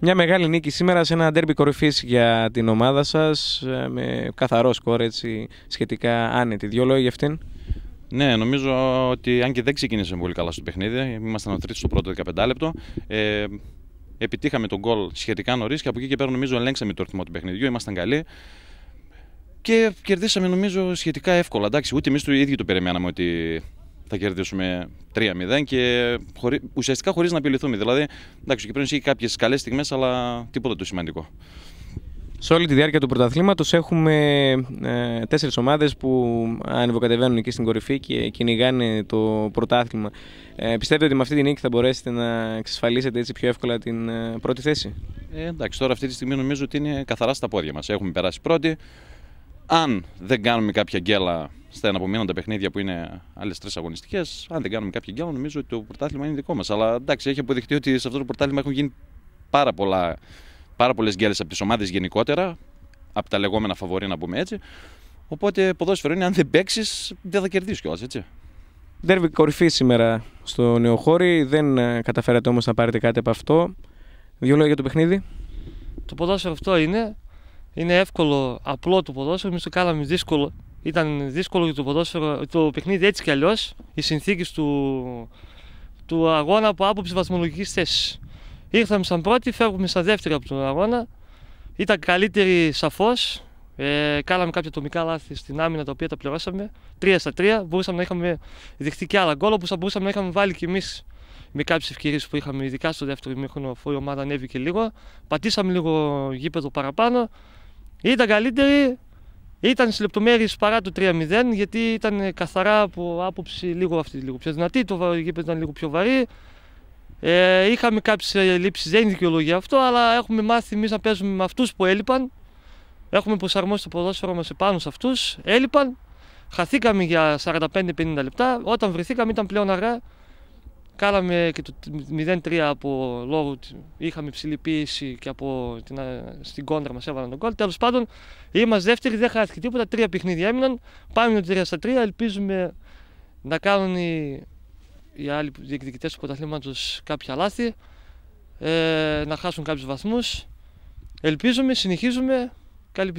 Μια μεγάλη νίκη σήμερα σε ένα ντέρμπι κορυφής για την ομάδα σας. Ε, με καθαρό σκορ έτσι, σχετικά άνετη. Δύο λόγια για αυτήν. Ναι, νομίζω ότι αν και δεν ξεκίνησαμε πολύ καλά στο παιχνίδι, ήμασταν ο τρίτος στο πρώτο 15 λεπτό. Ε, επιτύχαμε τον γκολ σχετικά νωρίς και από εκεί και πέρα νομίζω ελέγξαμε το ρυθμό του παιχνιδιού. Ήμασταν καλοί και κερδίσαμε νομίζω σχετικά εύκολα. Εντάξει, ούτε εμείς το ίδιο το περιμέναμε ότι θα κερδίσουμε 3-0 και ουσιαστικά χωρίς να απειληθούμε. Δηλαδή, εντάξει, ο Κυπρίνο έχει κάποιες καλές στιγμές, αλλά τίποτα το σημαντικό. Σε όλη τη διάρκεια του πρωταθλήματος έχουμε ε, τέσσερις ομάδες που ανεβοκατεβαίνουν εκεί στην κορυφή και κυνηγάνε το πρωτάθλημα. Ε, πιστεύετε ότι με αυτή τη νίκη θα μπορέσετε να εξασφαλίσετε έτσι πιο εύκολα την ε, πρώτη θέση. Ε, εντάξει, τώρα αυτή τη στιγμή νομίζω ότι είναι καθαρά στα πόδια μας. Έχουμε περάσει πρώτη. Αν δεν κάνουμε κάποια γκέλα στα εναπομείνοντα παιχνίδια που είναι άλλες τρεις αγωνιστικές, αν δεν κάνουμε κάποιο γκέλο, νομίζω ότι το πρωτάθλημα είναι δικό μας. Αλλά εντάξει, έχει αποδειχτεί ότι σε αυτό το πρωτάθλημα έχουν γίνει πάρα, πάρα πολλές γκέλε από τις ομάδες γενικότερα, από τα λεγόμενα φαβορή, να πούμε έτσι. Οπότε ποδόσφαιρο είναι αν δεν παίξεις, δεν θα κερδίσεις κιόλας, έτσι. Δέρβι κορυφή σήμερα στο Νεοχώρι. Δεν ε, καταφέρατε όμως να πάρετε κάτι από αυτό. Δύο λόγια για το παιχνίδι. Το ποδόσφαιρο αυτό είναι. Είναι εύκολο, απλό το ποδόσφαιρο. Εμείς το κάναμε δύσκολο ήταν δύσκολο για το ποδόσφαιρο. Το παιχνίδι έτσι κι αλλιώς, οι συνθήκες του, του αγώνα από άποψη βαθμολογικής θέσης. Ήρθαμε σαν πρώτη, φεύγουμε σαν δεύτερη από τον αγώνα. Ήταν καλύτερη σαφώς. Ε, κάναμε κάποια ατομικά λάθη στην άμυνα τα οποία τα πληρώσαμε. Τρία στα τρία. Μπορούσαμε να είχαμε δεχτεί και άλλα γκολ όπως θα μπορούσαμε να είχαμε βάλει κι εμείς με κάποιες ευκαιρίες που είχαμε, ειδικά στο δεύτερο ημίχρονο, αφού η ομάδα ανέβηκε λίγο. Πατήσαμε λίγο γήπεδο παραπάνω. Ήταν καλύτερη, ήταν στις λεπτομέρειες παρά το 3-0, γιατί ήταν καθαρά από άποψη λίγο αυτή, λίγο πιο δυνατή. Το γήπεδο ήταν λίγο πιο βαρύ. Ε, είχαμε κάποιες ελλείψεις, δεν είναι δικαιολογία αυτό, αλλά έχουμε μάθει εμείς να παίζουμε με αυτούς που έλειπαν. Έχουμε προσαρμόσει το ποδόσφαιρο μας επάνω σε αυτούς. Έλειπαν. Χαθήκαμε για 45-50 λεπτά. Όταν βρεθήκαμε ήταν πλέον αργά. Κάναμε και το 0-3 από λόγου ότι είχαμε υψηλή πίεση και από την, στην κόντρα μας έβαλαν τον κόλ. Τέλος πάντων, είμαστε δεύτεροι, δεν χάθηκε τίποτα. Τρία παιχνίδια έμειναν. Πάμε με το 3 3. Ελπίζουμε να κάνουν οι, οι άλλοι διεκδικητές του πρωταθλήματος κάποια λάθη, ε, να χάσουν κάποιους βαθμούς. Ελπίζουμε, συνεχίζουμε. Καλή